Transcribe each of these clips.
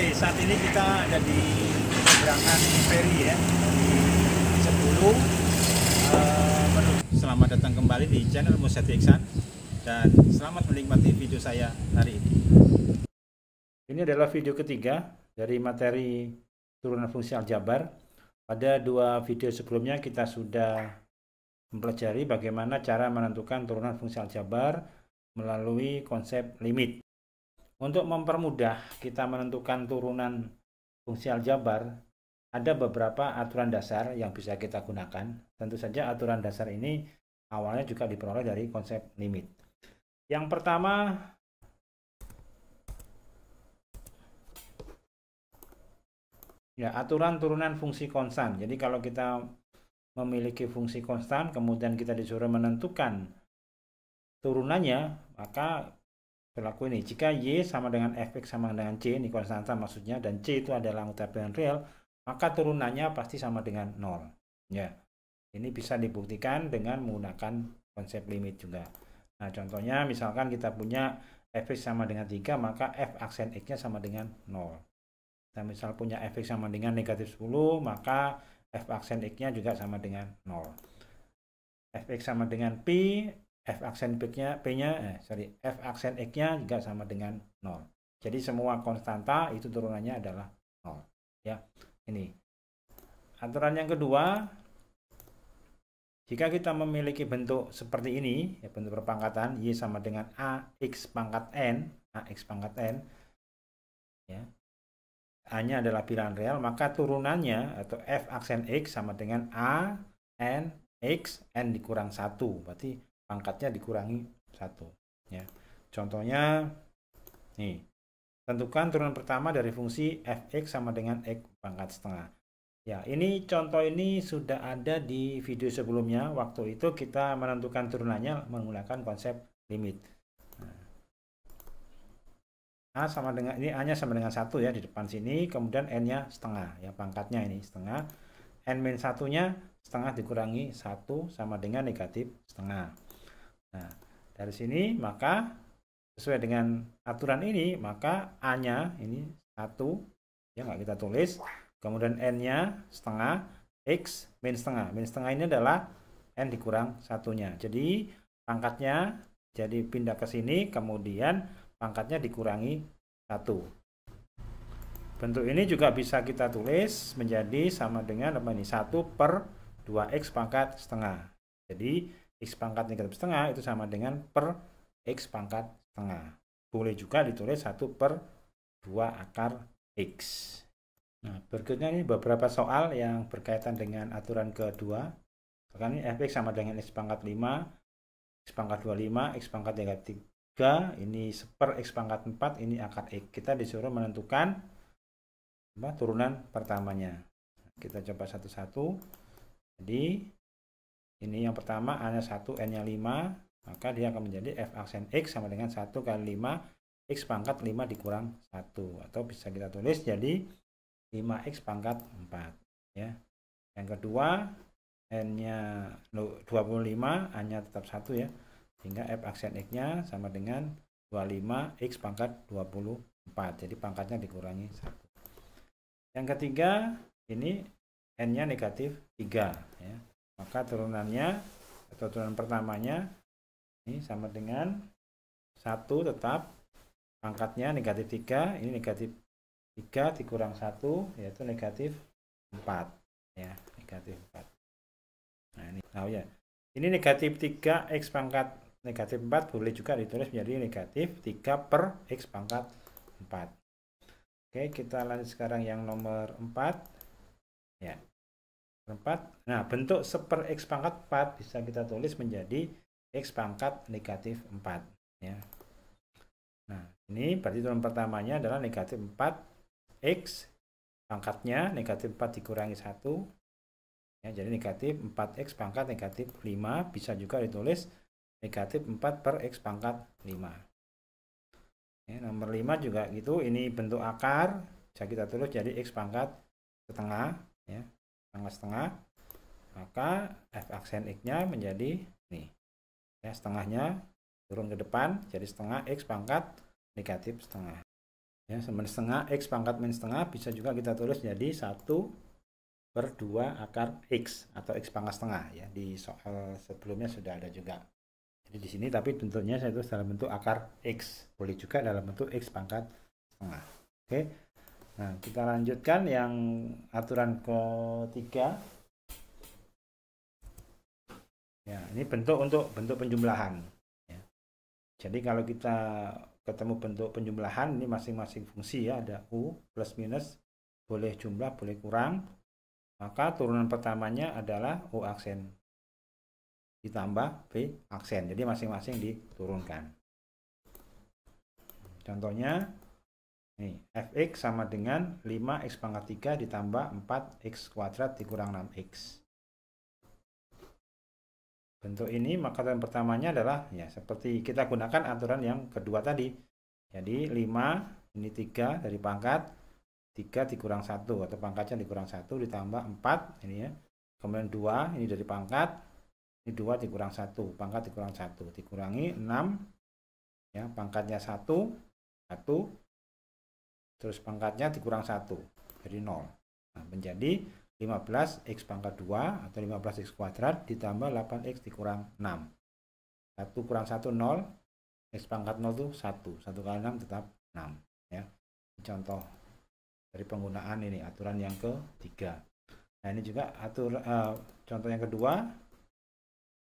Oke, saat ini kita ada di seberangan ferry ya, di Sepuluh. Uh, selamat datang kembali di channel Musa Tiksan dan selamat menikmati video saya hari ini. Ini adalah video ketiga dari materi turunan fungsi aljabar. Pada dua video sebelumnya kita sudah mempelajari bagaimana cara menentukan turunan fungsi aljabar melalui konsep limit. Untuk mempermudah kita menentukan turunan fungsi aljabar, ada beberapa aturan dasar yang bisa kita gunakan. Tentu saja aturan dasar ini awalnya juga diperoleh dari konsep limit. Yang pertama, ya aturan turunan fungsi konstan. Jadi kalau kita memiliki fungsi konstan, kemudian kita disuruh menentukan turunannya, maka perilaku ini. Jika Y sama dengan Fx sama dengan C, ini konstanta maksudnya, dan C itu adalah anggota pilihan real, maka turunannya pasti sama dengan nol. Ya. Ini bisa dibuktikan dengan menggunakan konsep limit juga. Nah, contohnya misalkan kita punya Fx sama dengan 3, maka F aksen X-nya sama dengan 0. Nah, misal punya Fx sama dengan negatif 10, maka F aksen X-nya juga sama dengan 0. Fx sama dengan Pi, f aksen p-nya p-nya eh. eh, sorry f aksen x-nya juga sama dengan 0. Jadi semua konstanta itu turunannya adalah 0. Ya, ini. Aturan yang kedua, jika kita memiliki bentuk seperti ini, ya bentuk perpangkatan y sama dengan a x pangkat n, a x pangkat n, ya, a-nya adalah bilangan real, maka turunannya atau f aksen x sama dengan a n x n dikurang satu, berarti pangkatnya dikurangi satu ya contohnya nih tentukan turunan pertama dari fungsi fx sama dengan x pangkat setengah ya ini contoh ini sudah ada di video sebelumnya waktu itu kita menentukan turunannya menggunakan konsep limit nah, A sama dengan ini A nya sama dengan satu ya di depan sini kemudian N nya setengah ya pangkatnya ini setengah N min satunya setengah dikurangi satu sama dengan negatif setengah Nah, dari sini maka sesuai dengan aturan ini, maka A-nya ini satu ya nggak kita tulis. Kemudian N-nya setengah, X min setengah. Min setengah ini adalah N dikurang satunya. Jadi pangkatnya jadi pindah ke sini, kemudian pangkatnya dikurangi satu. Bentuk ini juga bisa kita tulis menjadi sama dengan apa ini? satu per 2x pangkat setengah. Jadi X pangkat negatif setengah itu sama dengan per X pangkat setengah. Boleh juga ditulis 1 per 2 akar X. Nah, berikutnya ini beberapa soal yang berkaitan dengan aturan kedua. Bahkan ini fx sama dengan x pangkat 5, x pangkat 25, x pangkat negatif 3, ini seper x pangkat 4, ini akar x. Kita disuruh menentukan apa, turunan pertamanya. Kita coba satu-satu. Jadi ini yang pertama A nya 1 N nya 5 maka dia akan menjadi F aksen X sama dengan 1 kali 5 X pangkat 5 dikurang 1 atau bisa kita tulis jadi 5X pangkat 4 ya yang kedua N nya 25 A nya tetap 1 ya sehingga F aksen X nya sama dengan 25 X pangkat 24 jadi pangkatnya dikurangi 1 yang ketiga ini N nya negatif 3 ya maka turunannya atau turunan pertamanya ini sama dengan satu tetap pangkatnya negatif 3 ini negatif 3 dikurang 1 yaitu negatif 4 ya negatif 4 nah ini tahu oh ya ini negatif 3 X pangkat negatif 4 boleh juga ditulis menjadi negatif 3 per X pangkat 4 Oke kita lanjut sekarang yang nomor 4 ya 4. Nah, bentuk seper X pangkat 4 bisa kita tulis menjadi X pangkat negatif 4. Ya. Nah, ini berarti turun pertamanya adalah negatif 4 X pangkatnya negatif 4 dikurangi 1. Ya, jadi negatif 4X pangkat negatif 5 bisa juga ditulis negatif 4 per X pangkat 5. Ya, nomor 5 juga gitu, ini bentuk akar, bisa kita tulis jadi X pangkat setengah. Ya, setengah setengah maka f aksen x-nya menjadi nih ya setengahnya turun ke depan jadi setengah x pangkat negatif setengah ya setengah x pangkat minus setengah bisa juga kita tulis jadi satu per 2 akar x atau x pangkat setengah ya di soal sebelumnya sudah ada juga jadi di sini tapi bentuknya saya tulis dalam bentuk akar x boleh juga dalam bentuk x pangkat setengah oke okay. Nah, kita lanjutkan yang aturan ketiga. Ya, ini bentuk untuk bentuk penjumlahan. Ya. Jadi kalau kita ketemu bentuk penjumlahan, ini masing-masing fungsi ya, ada U plus minus, boleh jumlah, boleh kurang. Maka turunan pertamanya adalah U aksen ditambah V aksen. Jadi masing-masing diturunkan. Contohnya Nih, fx sama dengan 5x pangkat 3 ditambah 4x kuadrat dikurang 6x. Bentuk ini maka yang pertamanya adalah ya seperti kita gunakan aturan yang kedua tadi. Jadi 5 ini 3 dari pangkat 3 dikurang 1 atau pangkatnya dikurang 1 ditambah 4 ini ya. Kemudian 2 ini dari pangkat ini 2 dikurang 1, pangkat dikurang 1 dikurangi 6 ya pangkatnya 1 1 terus pangkatnya dikurang satu jadi 0 nah, menjadi 15x pangkat 2 atau 15x kuadrat ditambah 8x dikurang 6 1 kurang 1 0 x pangkat 0 itu 1 1 kali 6 tetap 6 ya contoh dari penggunaan ini aturan yang ketiga nah ini juga atur uh, contoh yang kedua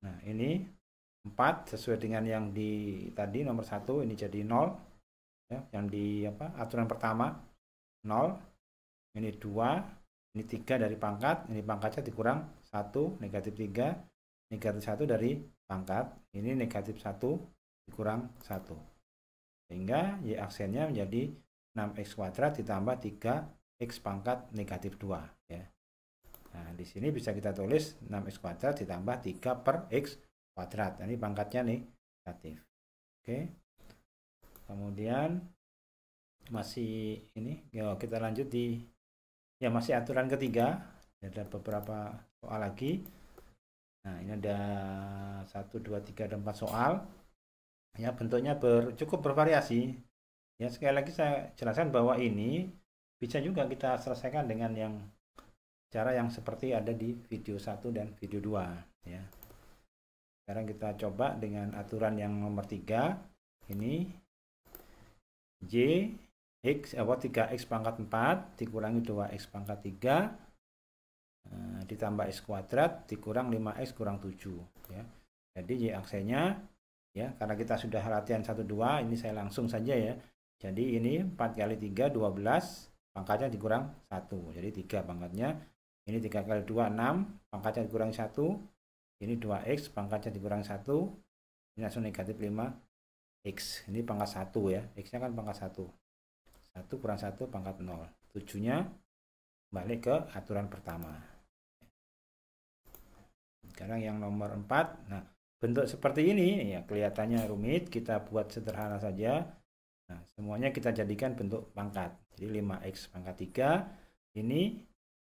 nah ini 4 sesuai dengan yang di tadi nomor 1 ini jadi 0 ya, yang di apa aturan pertama 0 ini 2 ini 3 dari pangkat ini pangkatnya dikurang 1 negatif 3 negatif 1 dari pangkat ini negatif 1 dikurang 1 sehingga y aksennya menjadi 6x kuadrat ditambah 3x pangkat negatif 2 ya Nah, di sini bisa kita tulis 6x kuadrat ditambah 3 per x kuadrat. Nah, ini pangkatnya negatif. Oke. Okay kemudian masih ini ya kita lanjut di ya masih aturan ketiga ya, ada beberapa soal lagi nah ini ada satu dua tiga dan empat soal ya bentuknya ber, cukup bervariasi ya sekali lagi saya jelaskan bahwa ini bisa juga kita selesaikan dengan yang cara yang seperti ada di video 1 dan video 2 ya sekarang kita coba dengan aturan yang nomor 3 ini X eh, apa 3X pangkat 4 dikurangi 2X pangkat 3 eh, ditambah X kuadrat dikurang 5X kurang 7 ya. Jadi Y aksenya ya karena kita sudah latihan 1 2 ini saya langsung saja ya. Jadi ini 4 kali 3 12 pangkatnya dikurang 1. Jadi 3 pangkatnya ini 3 kali 2 6 pangkatnya dikurang 1 ini 2x pangkatnya dikurang 1 ini langsung negatif 5 X. Ini pangkat 1 ya. X-nya kan pangkat 1. 1 kurang 1 pangkat 0. 7-nya balik ke aturan pertama. Sekarang yang nomor 4. Nah, bentuk seperti ini ya kelihatannya rumit. Kita buat sederhana saja. Nah, semuanya kita jadikan bentuk pangkat. Jadi 5X pangkat 3. Ini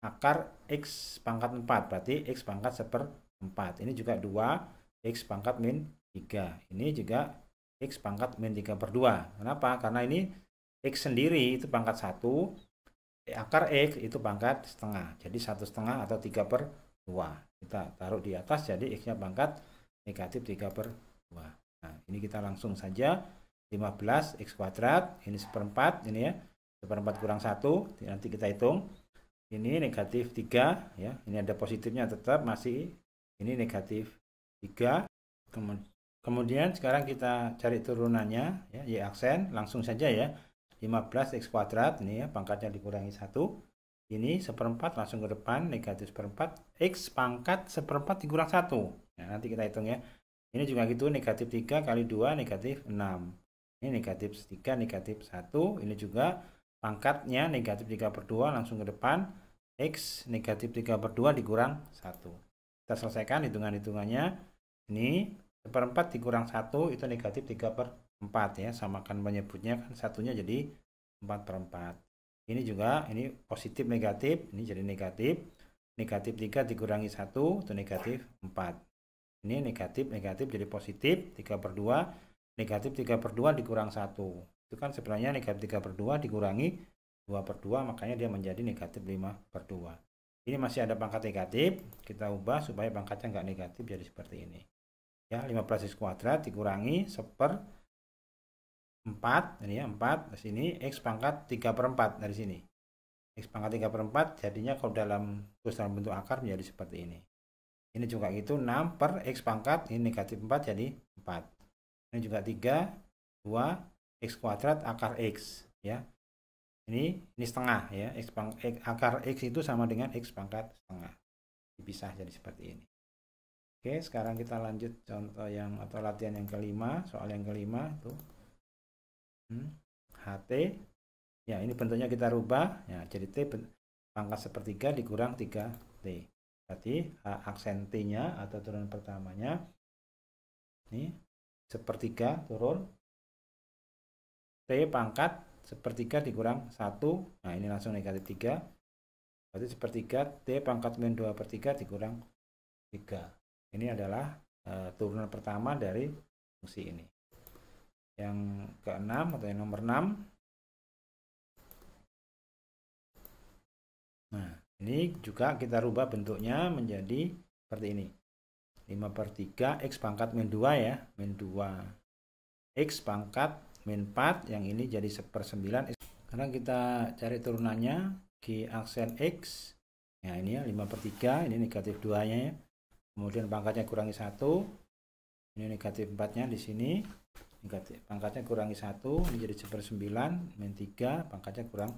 akar X pangkat 4. Berarti X pangkat seper 4. Ini juga 2. X pangkat min 3. Ini juga X pangkat min 3 per 2. Kenapa? Karena ini X sendiri itu pangkat 1, akar X itu pangkat setengah. Jadi satu setengah atau 3 per 2. Kita taruh di atas jadi X-nya pangkat negatif 3 per 2. Nah, ini kita langsung saja 15 X kuadrat, ini seperempat, ini ya, seperempat kurang 1, nanti kita hitung. Ini negatif 3, ya, ini ada positifnya tetap masih, ini negatif 3, kemudian Kemudian sekarang kita cari turunannya, ya, Y aksen, langsung saja ya. 15 X kuadrat, ini ya, pangkatnya dikurangi 1. Ini seperempat langsung ke depan, negatif seperempat. X pangkat seperempat dikurang 1. Nah, ya, nanti kita hitung ya. Ini juga gitu, negatif 3 kali 2, negatif 6. Ini negatif 3, negatif 1. Ini juga pangkatnya negatif 3 per 2 langsung ke depan. X negatif 3 per 2 dikurang 1. Kita selesaikan hitungan-hitungannya. Ini seperempat dikurang satu itu negatif tiga per 4 ya kan menyebutnya kan satunya jadi empat per 4 ini juga ini positif negatif ini jadi negatif negatif tiga dikurangi satu itu negatif empat ini negatif negatif jadi positif tiga per dua negatif tiga per dua dikurang satu itu kan sebenarnya negatif tiga per dua dikurangi dua per dua makanya dia menjadi negatif lima per dua ini masih ada pangkat negatif kita ubah supaya pangkatnya nggak negatif jadi seperti ini ya 15 x kuadrat dikurangi seper 4 ini ya 4 di sini x pangkat 3 per 4 dari sini x pangkat 3 per 4 jadinya kalau dalam terus dalam bentuk akar menjadi seperti ini ini juga itu 6 per x pangkat ini negatif 4 jadi 4 ini juga 3 2 x kuadrat akar x ya ini ini setengah ya x, pangkat akar x itu sama dengan x pangkat setengah dipisah jadi seperti ini Oke, sekarang kita lanjut contoh yang atau latihan yang kelima, soal yang kelima itu. Hmm, HT. Ya, ini bentuknya kita rubah. Ya, jadi T pangkat sepertiga dikurang 3T. Berarti H aksen T-nya atau turunan pertamanya ini sepertiga turun T pangkat sepertiga dikurang 1. Nah, ini langsung negatif 3. Berarti sepertiga T pangkat min 2 per 3 dikurang 3. Ini adalah uh, turunan pertama dari fungsi ini. Yang keenam atau yang nomor 6. Nah, ini juga kita rubah bentuknya menjadi seperti ini. 5 per 3 X pangkat min 2 ya. Min 2. X pangkat min 4. Yang ini jadi 1 per 9. Sekarang kita cari turunannya. G aksen X. Nah ini ya 5 per 3. Ini negatif 2 nya ya kemudian pangkatnya kurangi satu ini negatif empatnya di sini negatif pangkatnya kurangi satu ini jadi per 9 min 3 pangkatnya kurang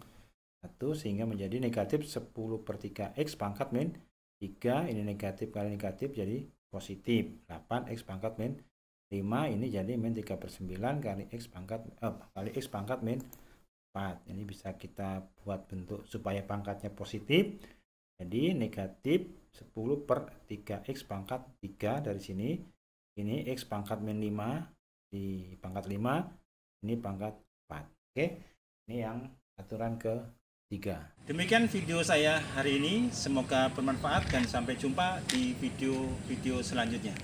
satu sehingga menjadi negatif 10 per 3 x pangkat min 3 ini negatif kali negatif jadi positif 8 x pangkat min 5 ini jadi min 3 per 9 kali x pangkat eh, kali x pangkat min 4 ini bisa kita buat bentuk supaya pangkatnya positif jadi negatif 10 per 3x pangkat 3 dari sini. Ini x pangkat min 5 di pangkat 5, ini pangkat 4. Oke, ini yang aturan ke 3. Demikian video saya hari ini, semoga bermanfaat dan sampai jumpa di video-video selanjutnya.